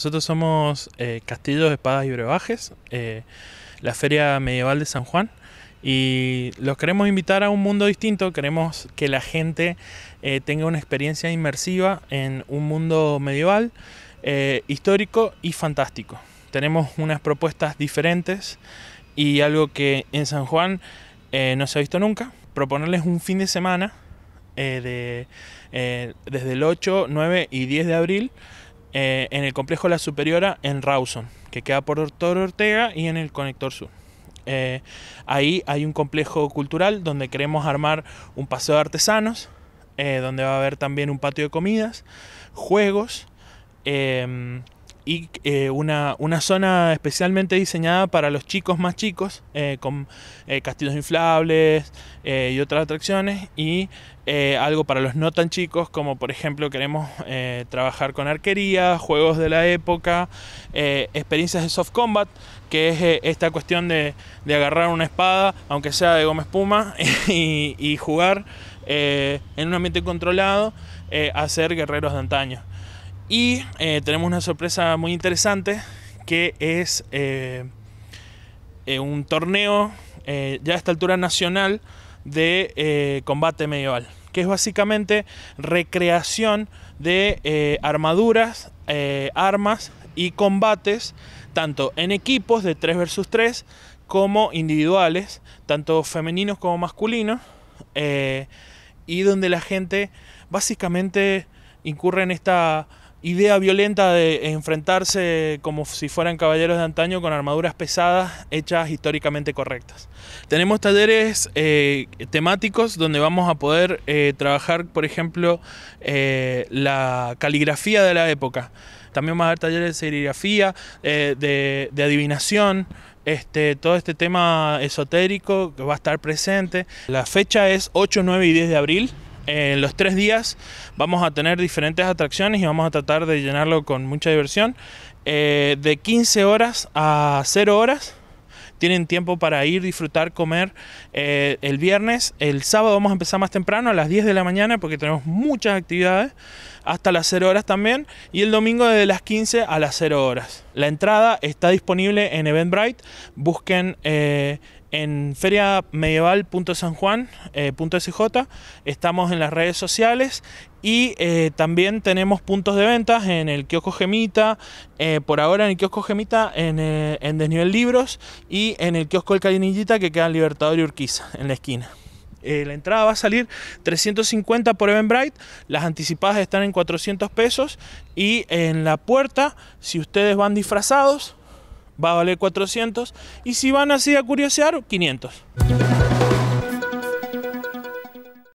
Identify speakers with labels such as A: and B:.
A: Nosotros somos eh, Castillos, Espadas y Brebajes, eh, la Feria Medieval de San Juan. Y los queremos invitar a un mundo distinto, queremos que la gente eh, tenga una experiencia inmersiva en un mundo medieval, eh, histórico y fantástico. Tenemos unas propuestas diferentes y algo que en San Juan no se ha visto nunca, proponerles un fin de semana desde el 8, 9 y 10 de abril eh, en el complejo La Superiora en Rawson, que queda por Toro Ortega y en el Conector Sur. Eh, ahí hay un complejo cultural donde queremos armar un paseo de artesanos, eh, donde va a haber también un patio de comidas, juegos y eh, una, una, zona especialmente diseñada para los chicos más chicos, eh, con eh, castillos inflables y otras atracciones, y algo para los no tan chicos, como por ejemplo queremos trabajar con arquería, juegos de la época, experiencias de soft combat, que es esta cuestión de, agarrar una espada, aunque sea de goma espuma, y, y jugar en un ambiente controlado, a ser guerreros de antaño. Y eh, tenemos una sorpresa muy interesante que es eh, eh, un torneo ya a esta altura nacional de combate medieval, que es básicamente recreación de armaduras, armas y combates, tanto en equipos de 3 versus 3 como individuales, tanto femeninos como masculinos, y donde la gente básicamente incurre en esta idea violenta de enfrentarse como si fueran caballeros de antaño con armaduras pesadas hechas históricamente correctas. Tenemos talleres eh, temáticos donde vamos a poder eh, trabajar, por ejemplo, eh, la caligrafía de la época. También va a haber talleres de serigrafía, de, de adivinación. Este, todo este tema esotérico que va a estar presente. La fecha es 8, 9 y 10 de abril en los tres días vamos a tener diferentes atracciones y vamos a tratar de llenarlo con mucha diversión. Eh, de 15 horas a 0 horas tienen tiempo para ir, disfrutar, comer eh, el viernes. El sábado vamos a empezar más temprano, a las 10 de la mañana, porque tenemos muchas actividades hasta las 0 horas también y el domingo desde las 15 a las 0 horas. La entrada está disponible en Eventbrite, busquen eh, en feriamedieval.sanjuan.sj, eh, estamos en las redes sociales y eh, también tenemos puntos de ventas en el kiosco Gemita, por ahora en el kiosco Gemita, en, Desnivel Libros y en el kiosco El Calinillita, que queda en Libertador y Urquiza, en la esquina. Eh, la entrada va a salir 350 por Eventbrite, las anticipadas están en 400 pesos y en la puerta, si ustedes van disfrazados, va a valer 400 y si van así a curiosear, 500.